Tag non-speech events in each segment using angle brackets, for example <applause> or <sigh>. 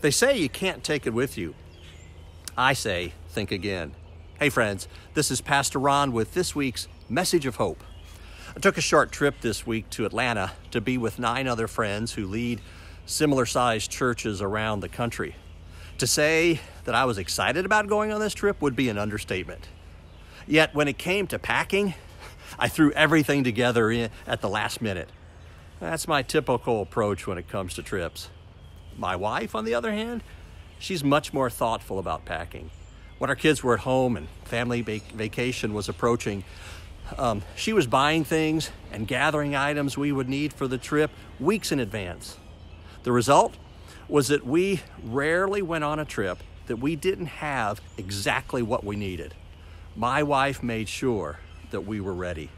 They say you can't take it with you. I say, think again. Hey, friends, this is Pastor Ron with this week's Message of Hope. I took a short trip this week to Atlanta to be with nine other friends who lead similar sized churches around the country. To say that I was excited about going on this trip would be an understatement. Yet, when it came to packing, I threw everything together at the last minute. That's my typical approach when it comes to trips. My wife, on the other hand, she's much more thoughtful about packing. When our kids were at home and family vac- vacation was approaching, um, she was buying things and gathering items we would need for the trip weeks in advance. The result was that we rarely went on a trip that we didn't have exactly what we needed. My wife made sure that we were ready.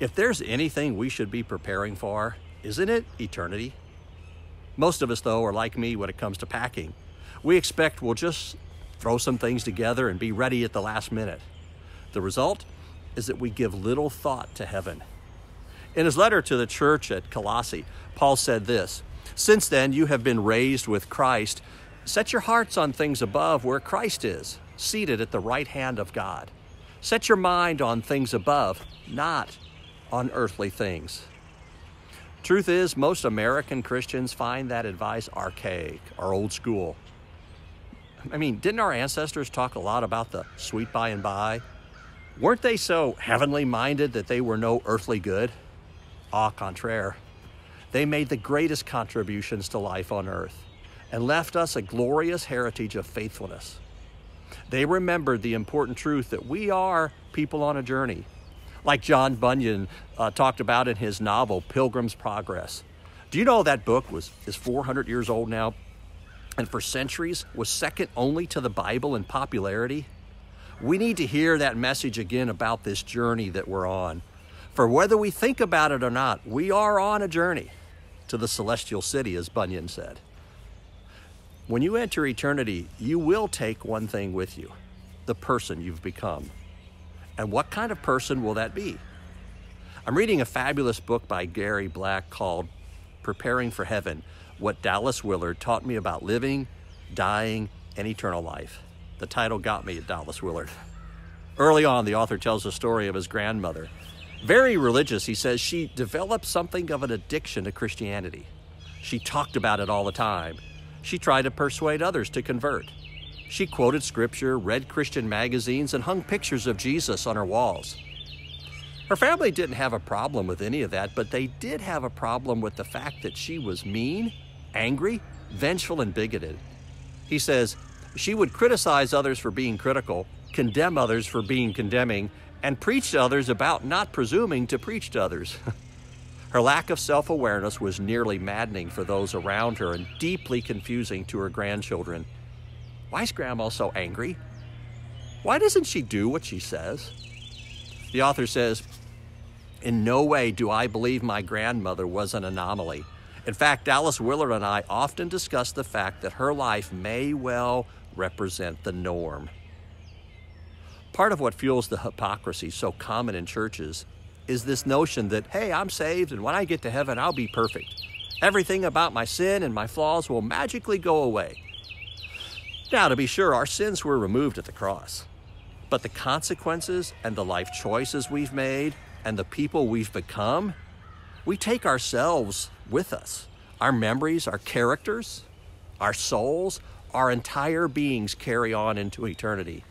If there's anything we should be preparing for, isn't it eternity? Most of us, though, are like me when it comes to packing. We expect we'll just throw some things together and be ready at the last minute. The result is that we give little thought to heaven. In his letter to the church at Colossae, Paul said this Since then you have been raised with Christ. Set your hearts on things above where Christ is, seated at the right hand of God. Set your mind on things above, not on earthly things. Truth is, most American Christians find that advice archaic or old school. I mean, didn't our ancestors talk a lot about the sweet by and by? Weren't they so heavenly minded that they were no earthly good? Au contraire. They made the greatest contributions to life on earth and left us a glorious heritage of faithfulness. They remembered the important truth that we are people on a journey like John Bunyan uh, talked about in his novel, Pilgrim's Progress. Do you know that book was is 400 years old now and for centuries was second only to the Bible in popularity? We need to hear that message again about this journey that we're on. For whether we think about it or not, we are on a journey to the celestial city, as Bunyan said. When you enter eternity, you will take one thing with you the person you've become. And what kind of person will that be? I'm reading a fabulous book by Gary Black called Preparing for Heaven What Dallas Willard Taught Me About Living, Dying, and Eternal Life. The title got me at Dallas Willard. Early on, the author tells the story of his grandmother. Very religious, he says she developed something of an addiction to Christianity. She talked about it all the time. She tried to persuade others to convert. She quoted scripture, read Christian magazines, and hung pictures of Jesus on her walls. Her family didn't have a problem with any of that, but they did have a problem with the fact that she was mean, angry, vengeful, and bigoted. He says, she would criticize others for being critical, condemn others for being condemning, and preach to others about not presuming to preach to others. <laughs> her lack of self awareness was nearly maddening for those around her and deeply confusing to her grandchildren. Why is Grandma so angry? Why doesn't she do what she says? The author says, In no way do I believe my grandmother was an anomaly. In fact, Alice Willard and I often discuss the fact that her life may well represent the norm. Part of what fuels the hypocrisy so common in churches is this notion that, hey, I'm saved, and when I get to heaven, I'll be perfect. Everything about my sin and my flaws will magically go away. Now, to be sure, our sins were removed at the cross, but the consequences and the life choices we've made and the people we've become, we take ourselves with us our memories, our characters, our souls, our entire beings carry on into eternity.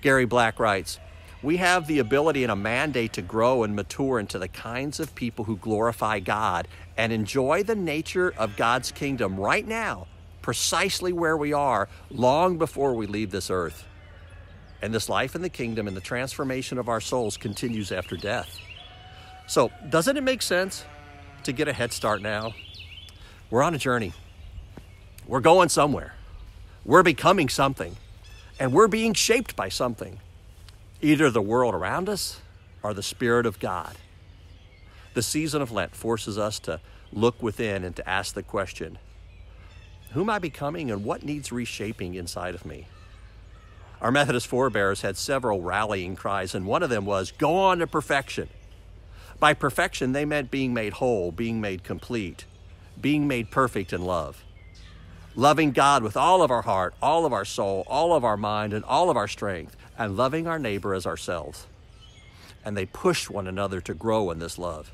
Gary Black writes, we have the ability and a mandate to grow and mature into the kinds of people who glorify God and enjoy the nature of God's kingdom right now precisely where we are long before we leave this earth. And this life in the kingdom and the transformation of our souls continues after death. So, doesn't it make sense to get a head start now? We're on a journey. We're going somewhere. We're becoming something. And we're being shaped by something either the world around us or the Spirit of God. The season of Lent forces us to look within and to ask the question who am I becoming and what needs reshaping inside of me? Our Methodist forebears had several rallying cries, and one of them was, Go on to perfection. By perfection, they meant being made whole, being made complete, being made perfect in love. Loving God with all of our heart, all of our soul, all of our mind, and all of our strength, and loving our neighbor as ourselves. And they pushed one another to grow in this love.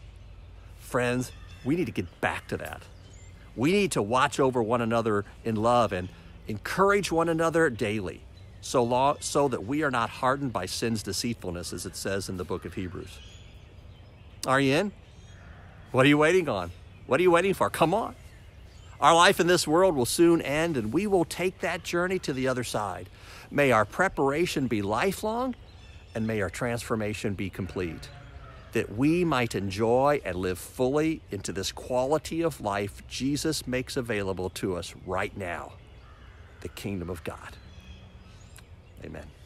Friends, we need to get back to that. We need to watch over one another in love and encourage one another daily so, so that we are not hardened by sin's deceitfulness, as it says in the book of Hebrews. Are you in? What are you waiting on? What are you waiting for? Come on. Our life in this world will soon end, and we will take that journey to the other side. May our preparation be lifelong, and may our transformation be complete that we might enjoy and live fully into this quality of life Jesus makes available to us right now the kingdom of God. Amen.